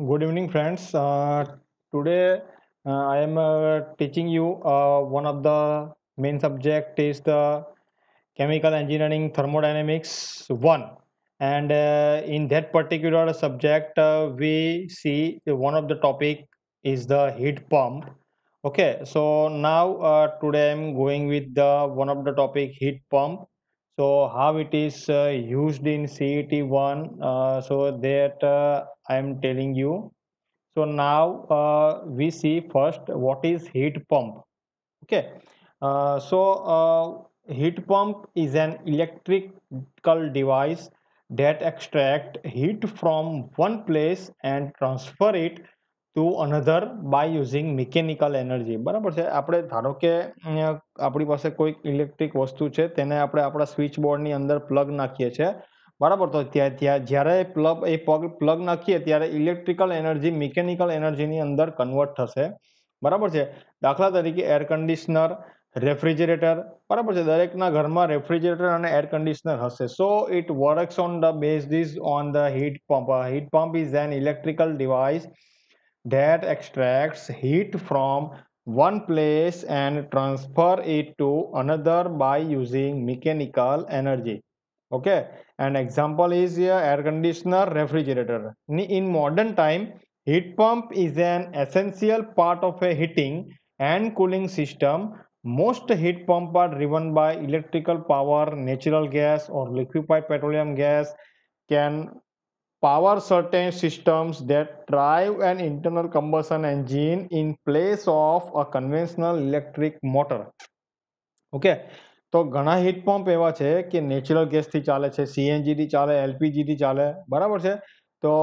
good evening friends uh, today uh, i am uh, teaching you uh, one of the main subject is the chemical engineering thermodynamics 1 and uh, in that particular subject uh, we see one of the topic is the heat pump okay so now today i'm going with the one of the topic heat pump so how it is uh, used in CET1 uh, so that uh, I am telling you so now we see first what is heat pump okay so heat pump is an electrical device that extract heat from one place and transfer it to another by using mechanical energy બરાબર છે આપણે ધારો કે આપણી પાસે કોઈક electric વસ્તુ છે તેને આપણે આપણા સ્વિચ બોર્ડની અંદર પ્લગ નાખીએ છીએ બરાબર તો ત્યાં ત્યાં જ્યારે પ્લગ એ પગ પ્લગ નાખીએ ત્યારે ઇલેક્ટ્રિકલ એનર્જી મિકેનિકલ એનર્જીની અંદર કન્વર્ટ થશે બરાબર છે દાખલા તરીકે એર કન્ડિશનર રેફ્રિજરેટર બરાબર છે દરેકના ઘરમાં રેફ્રિજરેટર અને એર કન્ડિશનર હશે so it works on the base on the heat pump heat pump is an electrical device that extracts heat from one place and transfer it to another by using mechanical energy okay an example is a air conditioner refrigerator in modern time heat pump is an essential part of a heating and cooling system most heat pump are driven by electrical power natural gas or liquefied petroleum gas can power certain systems that drive an internal combustion engine in place of a conventional electric motor okay તો ઘણા heat pump એવા છે કે natural ગેસથી ચાલે છે સીએનજીથી ચાલે એલપીજીથી ચાલે બરાબર છે તો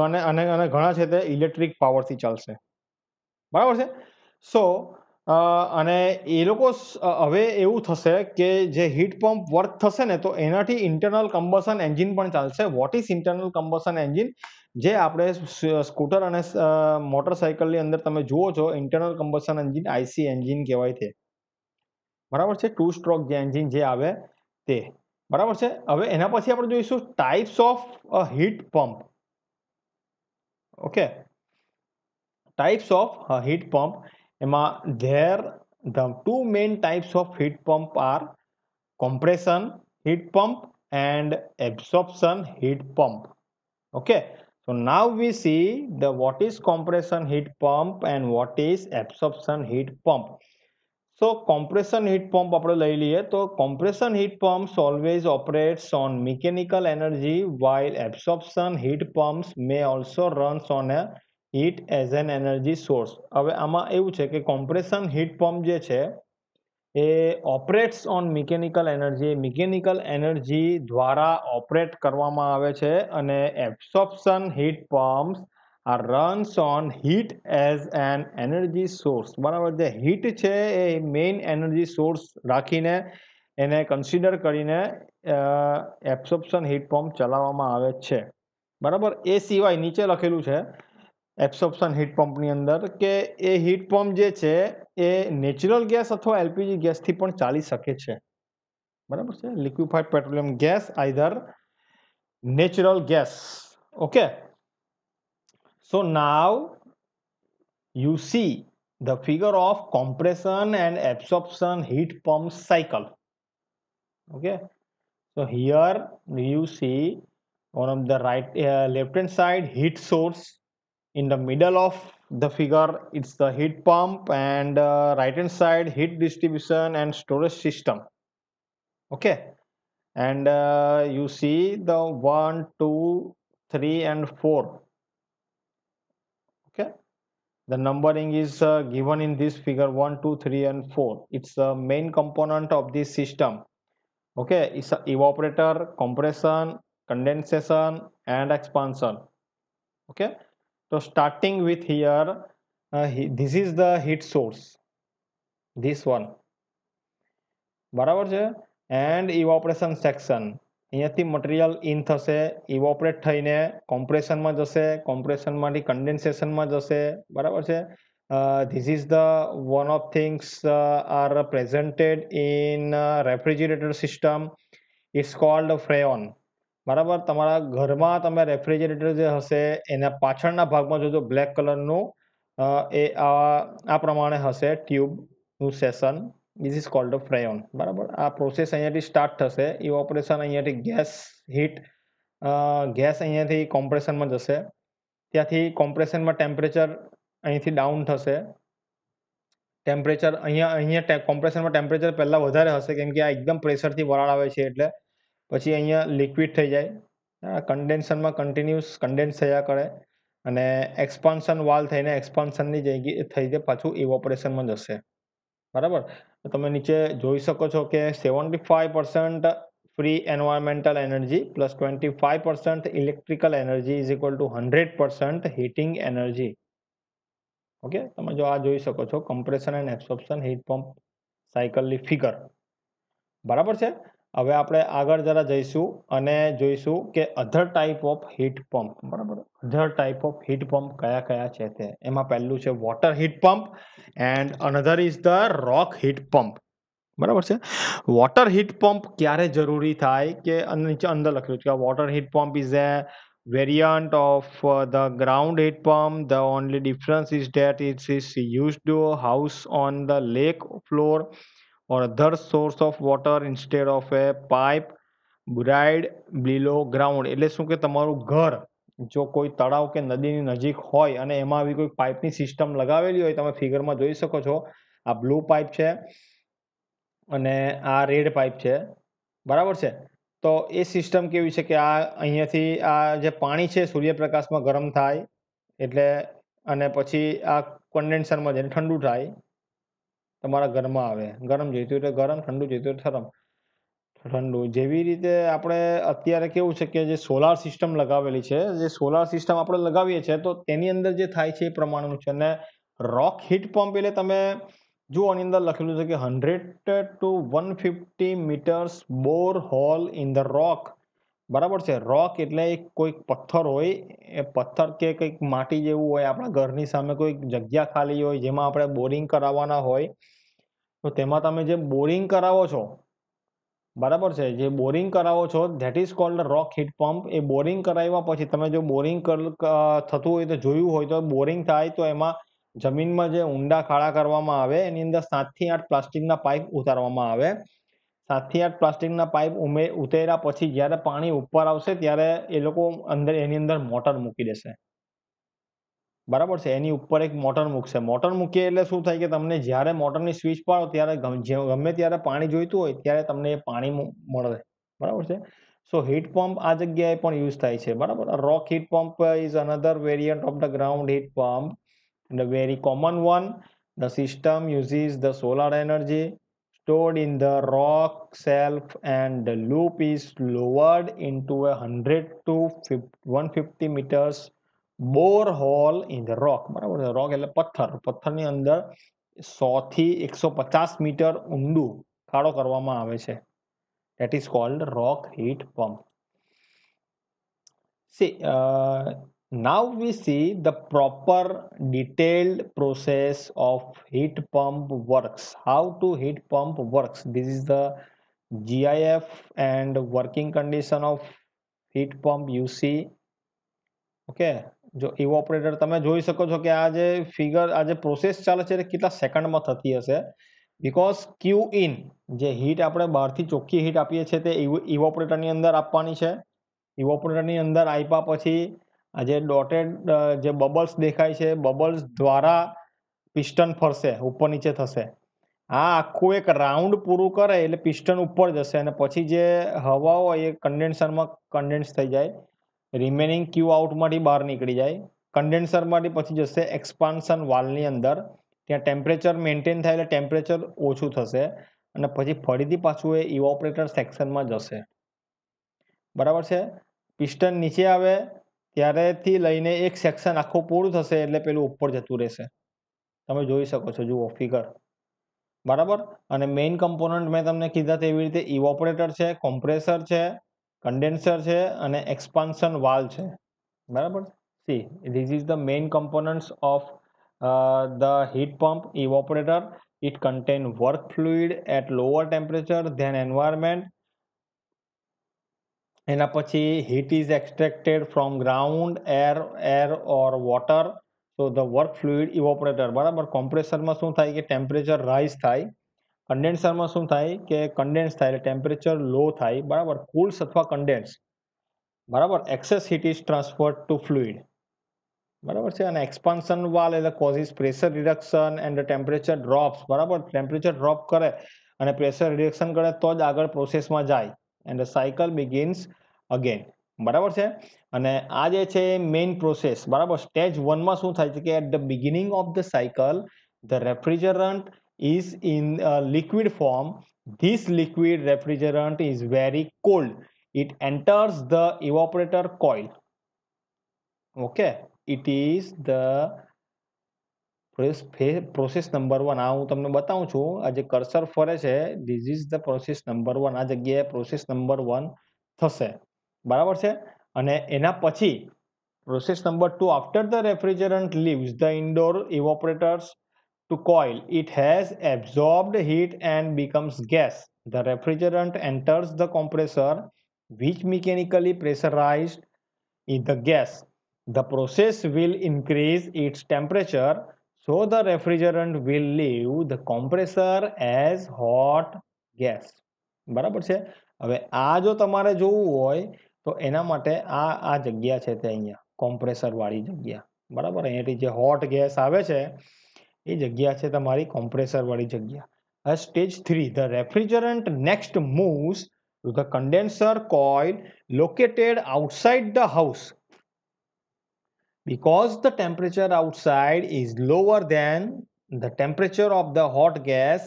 ઘણે અને અને ઘણા છે તે ઇલેક્ટ્રિક પાવરથી ચાલશે બરાબર છે સો અને એ લોકો હવે એવું થશે કે જે હીટ પંપ વર્ક થશે ને તો એનાથી ઇન્ટરનલ કમ્બસન એન્જિન પણ ચાલશે what is internal combustion engine જે આપણે સ્કૂટર અને મોટરસાયકલની અંદર તમે જુઓ છો internal combustion engine IC engine કહેવાય તે બરાબર છે ટુ સ્ટ્રોક જે એન્જિન જે આવે તે બરાબર છે હવે એના પછી આપણે જોઈશું types of heat pump okay types of heat pump there the two main types of heat pump are compression heat pump and absorption heat pump okay so now we see the what is compression heat pump and what is absorption heat pump so compression heat pump આપણે લઈ લઈએ compression heat pumps always operates on mechanical energy while absorption heat pumps may also runs on a heat as an energy source હવે આમાં એવું છે કે compression heat pump જે છે એ operates on mechanical energy mechanical energy દ્વારા operate કરવામાં આવે છે અને એબ્સોપ્શન હીટ પમ્પ્સ આ runs on heat as an energy source બરાબર જે હીટ છે એ મેઇન એનર્જી સોર્સ રાખીને એને કન્સિડર કરીને એબ્સોપ્શન હીટ પંપ ચલાવવામાં આવે છે બરાબર એ સિવાય નીચે લખેલું છે एब्सॉप्शन हीट पंपनी अंदर के ए हीट पंप जे छे ए नेचुरल गैस अथवा एलपीजी गैस थी पण चाली सके छे बराबर छे liquefied petroleum gas either natural gas okay so now you see the figure of compression and absorption heat pump cycle okay so here you see one of the right left hand side heat source in the middle of the figure it's the heat pump and uh, right hand side heat distribution and storage system okay and uh, you see the one two three and four okay the numbering is uh, given in this figure one two three and four it's the main component of this system okay it's a evaporator compression condensation and expansion okay તો starting with here uh, he, the heat source this one બરાબર છે and evaporation section અહીંયાથી material in થશે evaporate થઈને કોમ્પ્રેશનમાં જશે કોમ્પ્રેશનમાંથી કન્ડેન્સેશનમાં જશે બરાબર છે this is the one of things are presented in refrigerator system it's called freon બરાબર તમારા ઘર માં તમને રેફ્રિજરેટર જે હશે એના પાછળના ભાગમાં જોજો બ્લેક કલરનો એ આ પ્રમાણે હશે ટ્યુબ નું session this is called a freon બરાબર આ પ્રોસેસ અહીંયાથી સ્ટાર્ટ થશે ઈ વોપરેશન અહીંયાથી ગેસ હીટ અ ગેસ અહીંયાથી કમ્પ્રેશન માં જશે ત્યાંથી કમ્પ્રેશન માં ટેમ્પરેચર અહીંથી ડાઉન થશે ટેમ્પરેચર અહીંયા અહીંયા કમ્પ્રેશન માં ટેમ્પરેચર પહેલા વધારે હશે કેમ કે આ એકદમ પ્રેશર થી વરાળ આવે છે એટલે પછી અહીંયા લિક્વિડ થઈ જાય કન્ડેન્શનમાં કન્ટિન્યુઅસ કન્ડેન્સ થયા કરે અને એક્સપાન્શન વાલ થઈને એક્સપાન્શનની થઈ જાય પાછું ઇવોપરેશનમાં જશે બરાબર તો તમે નીચે જોઈ શકો છો કે seventy five percent free environmental energy plus twenty five percent electrical energy is equal to hundred percent heating energy okay તમે જો આ જોઈ શકો છો compression and absorption heat pump સાયકલની ફિગર બરાબર છે હવે આપણે આગળ જરા જઈશું અને જોઈશું કે other type of heat pump બરાબર other type of heat pump કયા કયા છે તે એમાં પહેલું છે water heat pump and another is the rock heat pump બરાબર છે વોટર હીટ પંપ ક્યારે જરૂરી થાય કે નીચે અંદર લખ્યું છે કે water heat pump is a variant of the ground ground pump the only difference is that that is use to house on the lake floor or other source of water instead of a pipe buried below ground એટલે શું કે તમારું ઘર જો કોઈ તળાવ કે નદીની નજીક હોય અને એમાં આવી કોઈ પાઇપની સિસ્ટમ લગાવેલી હોય તમે ફિગરમાં જોઈ શકો છો આ બ્લુ પાઇપ છે અને આ રેડ પાઇપ છે બરાબર છે તો એ સિસ્ટમ કેવી છે કે આ અહીંયાથી આ જે પાણી છે સૂર્યપ્રકાશમાં ગરમ થાય એટલે અને પછી આ કન્ડેન્સરમાં જઈને ઠંડુ થાય તમારા ઘરમાં આવે ગરમ જોઈતું હોય તો ગરમ ઠંડુ જોઈતું એટલે ઠરમ ઠંડુ જેવી રીતે આપણે અત્યારે કેવું છે કે જે સોલાર સિસ્ટમ લગાવેલી છે જે સોલાર સિસ્ટમ આપણે લગાવીએ છીએ તો તેની અંદર જે થાય છે એ પ્રમાણેનું છે અને રોક હીટ પંપ એટલે તમે જુઓ આની અંદર લખેલું છે કે hundred to one fifty metres bore hole in the rock બરાબર છે રોક એટલે કોઈક પથ્થર હોય એ પથ્થર કે કંઈક માટી જેવું હોય આપણા ઘરની સામે કોઈક જગ્યા ખાલી હોય જેમાં આપણે બોરિંગ કરાવવાના હોય તો તેમાં તમે જે બોરિંગ કરાવો છો બરાબર છે જે બોરિંગ કરાવો છો that is called rock heat pump એ બોરિંગ કરાવ્યા પછી તમે જો બોરિંગ થતું હોય તો જોયું હોય તો બોરિંગ થાય તો એમાં જમીનમાં જે ઊંડા ખાડા કરવામાં આવે એની અંદર સાતથી આઠ પ્લાસ્ટિકના પાઇપ ઉતારવામાં આવે સાતથી આઠ પ્લાસ્ટિકના પાઇપ ઉમે ઉતેર્યા પછી જ્યારે પાણી ઉપર આવશે ત્યારે એ લોકો અંદર એની અંદર મોટર મૂકી દેશે બરાબર છે એની ઉપર એક મોટર મૂકશે મોટર મૂકીએ એટલે શું થાય કે તમને જ્યારે મોટરની સ્વિચ પાડો ત્યારે ગમે ત્યારે પાણી જોઈતું હોય ત્યારે તમને એ પાણી મળે બરાબર છે સો હીટ પંપ આ જગ્યાએ પણ યુઝ થાય છે બરાબર rock heat pump is another variant of the ground heat pump the very common one the system uses the solar energy stored in the rock shelf and the loop is lowered into a 100 to 150 meters bore hole in the rock બરાબર છે રોક એટલે પથ્થર પથ્થરની અંદર સોથી એકસો પચાસ metre ઊંડું ખાડો કરવામાં આવે છે that is called rock heat pump see Now we see the proper detailed process of heat pump works. How to heat pump works. This is the GIF and working condition of heat pump you see. Okay. જો ઇવોપરેટર તમે જોઈ શકો છો કે આ જે figure આ જે પ્રોસેસ ચાલે છે કેટલા સેકન્ડમાં થતી હશે બીકોઝ ક્યુ ઇન જે હીટ આપણે બહારથી ચોખ્ખી હીટ આપીએ છીએ તે ઇવોપરેટરની અંદર આપવાની છે ઇવોપરેટરની અંદર આપ્યા પછી આ જે ડોટેડ જે બબલ્સ દેખાય છે બબલ્સ દ્વારા પિસ્ટન ફરશે ઉપર નીચે થશે આ આખું એક રાઉન્ડ પૂરું કરે એટલે પિસ્ટન ઉપર જશે અને પછી જે હવા હોય એ કન્ડેન્સરમાં કન્ડેન્સ થઈ જાય રિમેનિંગ ક્યુ આઉટમાંથી બહાર નીકળી જાય કન્ડેન્સરમાંથી પછી જશે એક્સપાન્સન વાલની અંદર ત્યાં ટેમ્પરેચર મેન્ટેન થાય એટલે ટેમ્પરેચર ઓછું થશે અને પછી ફરીથી પાછું એ ઇવોપરેટર સેક્શનમાં જશે બરાબર છે પિસ્ટન નીચે આવે ત્યારેથી લઈને એક સેક્શન આખું પૂરું થશે એટલે પેલું ઉપર જતું રહેશે તમે જોઈ શકો છો જુઓ ફિગર બરાબર અને મેઇન કમ્પોનન્ટ મેં તમને કીધા તેવી રીતે ઇવોપરેટર છે કોમ્પ્રેસર છે કન્ડેન્સર છે અને એક્સપાન્સન વાલ છે બરાબર see this is the main components of the heat pump evaporator it contain work fluid at lower temperature then environment એના પછી heat is extracted from ground air air or water so the work fluid evaporator બરાબર કોમ્પ્રેસરમાં શું થાય કે temperature rise થાય કન્ડેન્સરમાં શું થાય કે કન્ડેન્સ થાય એટલે ટેમ્પરેચર લો થાય બરાબર કુલ્સ અથવા કન્ડેન્સ બરાબર excess heat is transferred to fluid બરાબર છે અને એક્સપાન્સન વાલ એટલે causes pressure reduction and temperature drops બરાબર ટેમ્પરેચર ડ્રોપ કરે અને પ્રેશર રિડક્શન કરે તો જ આગળ પ્રોસેસમાં જાય એન્ડ સાયકલ બિગિન્સ અગેન બરાબર છે અને આ જે છે મેઇન પ્રોસેસ બરાબર સ્ટેજ વનમાં શું થાય છે કે at the beginning of the cycle the refrigerant is in liquid form this liquid refrigerant is very cold it enters the evaporator coil okay it is the process number one આ હું તમને બતાવું છું આ જે કર્સર ફરે છે this is the process number one આ જગ્યાએ પ્રોસેસ નંબર વન થશે બરાબર છે અને એના પછી process number two after the refrigerant leaves the indoor evaporators to coil it has absorbed heat and becomes gas the refrigerant enters the compressor which mechanically pressurized in the gas the process will increase its temperature So the refrigerant will leave the compressor as hot gas. બરાબર છે હવે આ જો તમારે જોવું હોય તો એના માટે આ આ જગ્યા છે તે અહીંયા કોમ્પ્રેસરવાળી જગ્યા બરાબર અહીંયાથી જે હોટ ગેસ આવે છે એ જગ્યા છે તમારી કોમ્પ્રેસરવાળી જગ્યા હવે stage three the refrigerant next moves to the condenser coil located outside the house because the temperature outside is lower than the temperature of the hot gas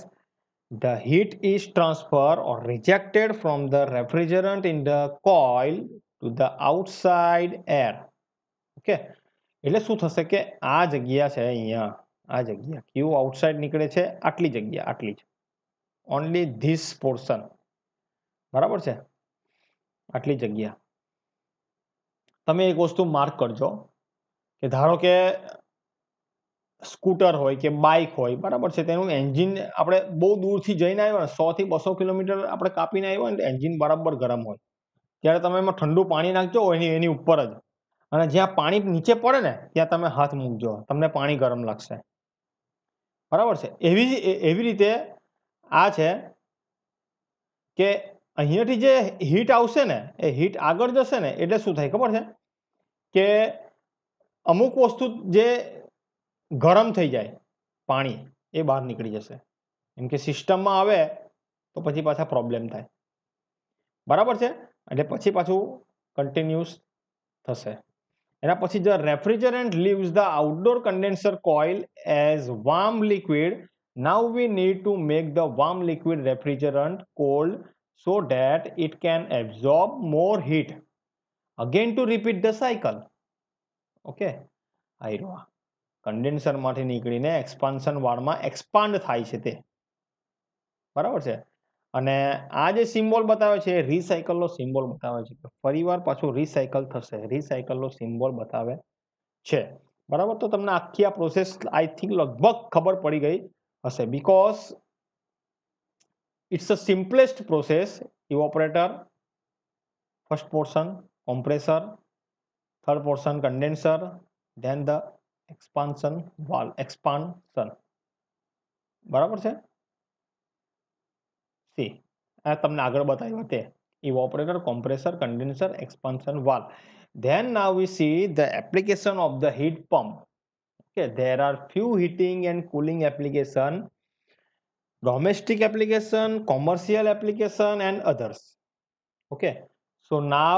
the heat is transferred or rejected from the refrigerant in the coil to the outside air okay એટલે શું થશે કે આ જગ્યા છે અહીંયા આ જગ્યા ક્યુ આઉટસાઇડ નીકળે છે આટલી જગ્યા આટલી છે ઓનલી ધીસ પોર્શન બરાબર છે આટલી જગ્યા તમે એક વસ્તુ માર્ક કરજો કે ધારો કે સ્કૂટર હોય કે બાઇક હોય બરાબર છે તેનું એન્જિન આપણે બહુ દૂરથી જઈને આવ્યો ને સોથી બસો કિલોમીટર આપણે કાપીને આવ્યો ને એન્જિન બરાબર ગરમ હોય ત્યારે તમે એમાં ઠંડુ પાણી નાખજો એની એની ઉપર જ અને જ્યાં પાણી નીચે પડે ને ત્યાં તમે હાથ મૂકજો તમને પાણી ગરમ લાગશે બરાબર છે એવી જ એવી રીતે આ છે કે અહીંયાથી જે હીટ આવશે ને એ હીટ આગળ જશે ને એટલે શું થાય ખબર છે કે અમુક વસ્તુ જે ગરમ થઈ જાય પાણી એ બહાર નીકળી જશે એમ કે સિસ્ટમમાં આવે તો પછી પાછા પ્રોબ્લેમ થાય બરાબર છે એટલે પછી પાછું કન્ટિન્યુઅસ થશે એના પછી the refrigerant leaves the outdoor condenser coil as warm liquid now we need to make the warm liquid refrigerant cold so that it can absorb more heat again to repeat the cycle. Okay આ એરોમાં કન્ડેન્સરમાંથી નીકળીને expansion વાળમાં expand થાય છે તે બરાબર છે અને આ જે સિમ્બોલ બતાવે છે એ રિસાયકલનો સિમ્બોલ બતાવે છે કે ફરીવાર પાછું રિસાયકલ થશે રિસાયકલનો સિમ્બોલ બતાવે છે બરાબર તો તમને આખી આ પ્રોસેસ આઈ થિંક લગભગ ખબર પડી ગઈ હશે because it's a simplest process evaporator first portion compressor third portion condenser then the expansion valve expansion બરાબર છે સી આ તમને આગળ બતાવ્યું તે evaporator compressor condenser expansion valve then now we see the application of the heat pump okay there are few heating and cooling application domestic application commercial application and others okay so now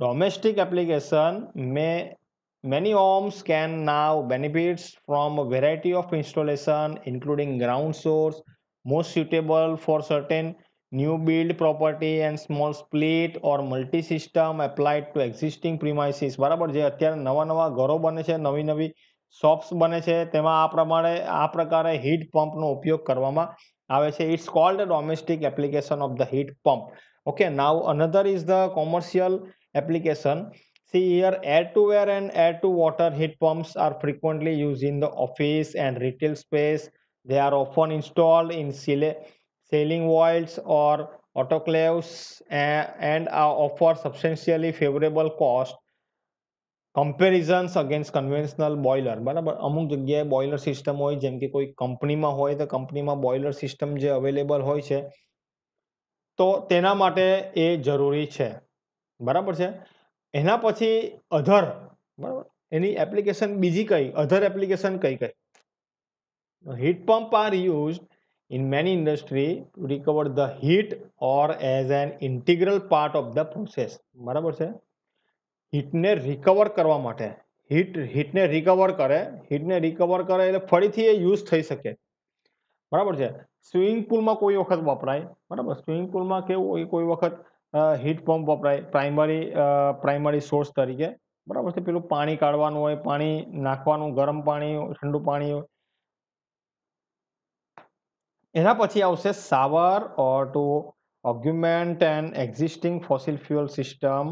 Domestic application may many ohms can now benefits from a variety of installation including ground source most suitable for certain new build property and small split or multi system applied to existing premises બરાબર જે અત્યારે નવા નવા ઘરો બને છે નવી નવી શોપ્સ બને છે તેમાં આ પ્રમાણે આ પ્રકારે હીટ પંપનો ઉપયોગ કરવામાં આવે છે it's called domestic application of the heat pump okay now another is the commercial application. See here air to air and air to water heat pumps are frequently used in the office and retail space. They are often installed in sailing oils or autoclaves and offer substantially favorable cost comparisons against conventional boiler બરાબર અમુક જગ્યાએ boiler system હોય જેમ કે કોઈ કંપનીમાં હોય તો કંપનીમાં બોઇલર સિસ્ટમ જે અવેલેબલ હોય છે तो તેના માટે એ જરૂરી છે બરાબર છે એના પછી અધર બરાબર એની એપ્લિકેશન બીજી કઈ અધર એપ્લિકેશન કઈ કઈ heat pump are use in many industry to recover the heat or as an integral part of the process બરાબર છે હીટને રિકવર કરવા માટે હીટ હીટને રિકવર કરે હીટને રિકવર કરે એટલે ફરીથી એ યુઝ થઈ શકે બરાબર છે સ્વિમિંગ પુલમાં કોઈ વખત વપરાય બરાબર સ્વિમિંગ પુલમાં કેવું હોય કોઈ વખત હીટ પંપ વપરાય પ્રાઇમરી પ્રાઇમરી સોર્સ તરીકે બરાબર છે પેલું પાણી કાઢવાનું હોય પાણી નાખવાનું ગરમ પાણી ઠંડુ પાણી હોય એના પછી આવશે saver or to augment and existing fossil fuel system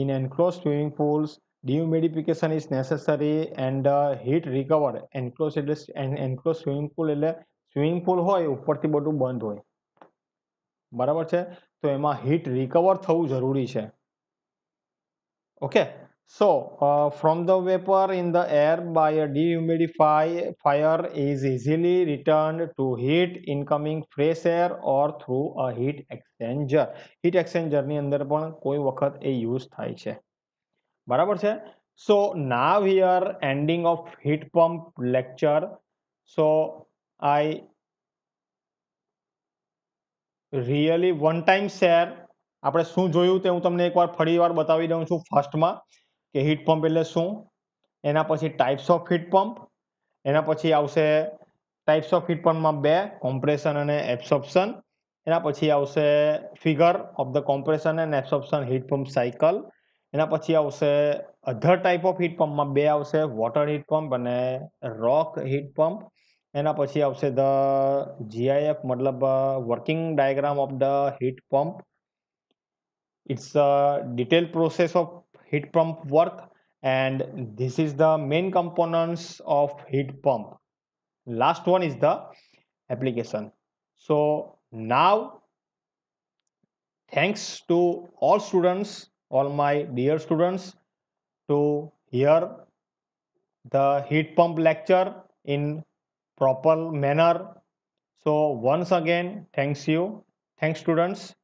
in enclose swimming pools dehumidification is necessary and heat recover enclose એટલે એન્ક્લોઝ સ્વિમિંગ પુલ એટલે સ્વિમિંગ પુલ હોય ઉપરથી બધું બંધ હોય બરાબર છે તો એમાં હીટ રિકવર થવું જરૂરી છે okay so from the vapour in the air by dehumidify fire is easily return to heat incoming fresh air or through a heat exchanger હીટ એક્સચેન્જરની અંદર પણ કોઈ વખત એ યુઝ થાય છે બરાબર છે so now here ending of heat pump lecture so I really one time share આપણે શું જોયું તે હું તમને એકવાર ફરીવાર બતાવી દઉં છું ફર્સ્ટમાં કે હીટ પંપ એટલે શું એના પછી ટાઈપ્સ ઓફ હીટ પંપ એના પછી આવશે ટાઈપ્સ ઓફ હીટ પંપમાં બે કોમ્પ્રેશન અને એબ્સોપ્શન એના પછી આવશે figure of the compression and absorption heat pump cycle એના પછી આવશે અધર ટાઈપ ઓફ હીટ પંપમાં બે આવશે વોટર હીટ પંપ અને રોક હીટ પંપ I એના પછી the GIF, જીઆઈએફ મતલબ working diagram of the heat pump. It's a detailed process of heat pump work and this is the main components of heat pump last one is the application so now thanks to all students all my dear students to hear the heat pump lecture in proper manner so once again thanks you thanks students